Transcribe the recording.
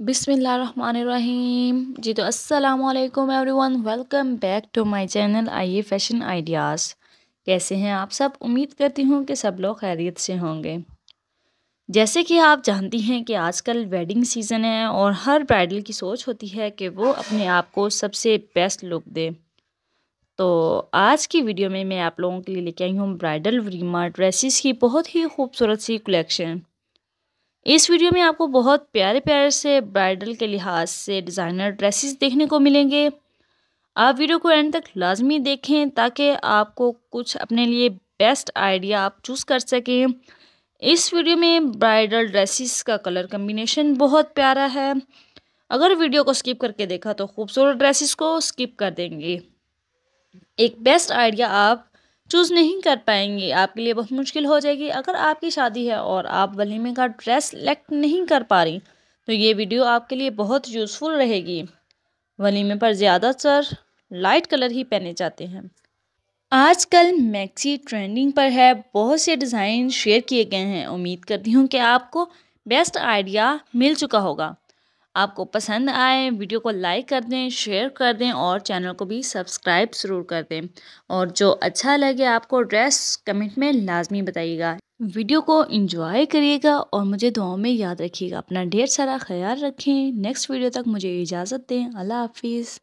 बिसमीम जी तो वालेकुम everyone welcome back to my channel आइए फैशन आइडियाज़ कैसे हैं आप सब उम्मीद करती हूँ कि सब लोग खैरियत से होंगे जैसे कि आप जानती हैं कि आजकल वेडिंग सीज़न है और हर ब्राइडल की सोच होती है कि वो अपने आप को सबसे बेस्ट लुक दे तो आज की वीडियो में मैं आप लोगों के लिए लेके आई हूँ ब्राइडल वरीमा ड्रेसिस की बहुत ही खूबसूरत सी कलेक्शन इस वीडियो में आपको बहुत प्यारे प्यारे से ब्राइडल के लिहाज से डिज़ाइनर ड्रेसेस देखने को मिलेंगे आप वीडियो को एंड तक लाजमी देखें ताकि आपको कुछ अपने लिए बेस्ट आइडिया आप चूज़ कर सकें इस वीडियो में ब्राइडल ड्रेसेस का कलर कम्बिनेशन बहुत प्यारा है अगर वीडियो को स्किप करके देखा तो खूबसूरत ड्रेसेस को स्किप कर देंगे एक बेस्ट आइडिया आप चूज़ नहीं कर पाएंगे आपके लिए बहुत मुश्किल हो जाएगी अगर आपकी शादी है और आप वलीमे का ड्रेस सेलेक्ट नहीं कर पा रही तो ये वीडियो आपके लिए बहुत यूज़फुल रहेगी वलीमे पर ज़्यादातर लाइट कलर ही पहने जाते हैं आजकल मैक्सी ट्रेंडिंग पर है बहुत से डिज़ाइन शेयर किए गए हैं उम्मीद करती हूँ कि आपको बेस्ट आइडिया मिल चुका होगा आपको पसंद आए वीडियो को लाइक कर दें शेयर कर दें और चैनल को भी सब्सक्राइब ज़रूर कर दें और जो अच्छा लगे आपको ड्रेस कमेंट में लाजमी बताइएगा वीडियो को इंजॉय करिएगा और मुझे दुआओं में याद रखिएगा अपना ढेर सारा ख्याल रखें नेक्स्ट वीडियो तक मुझे इजाज़त दें अल्लाह हाफिज़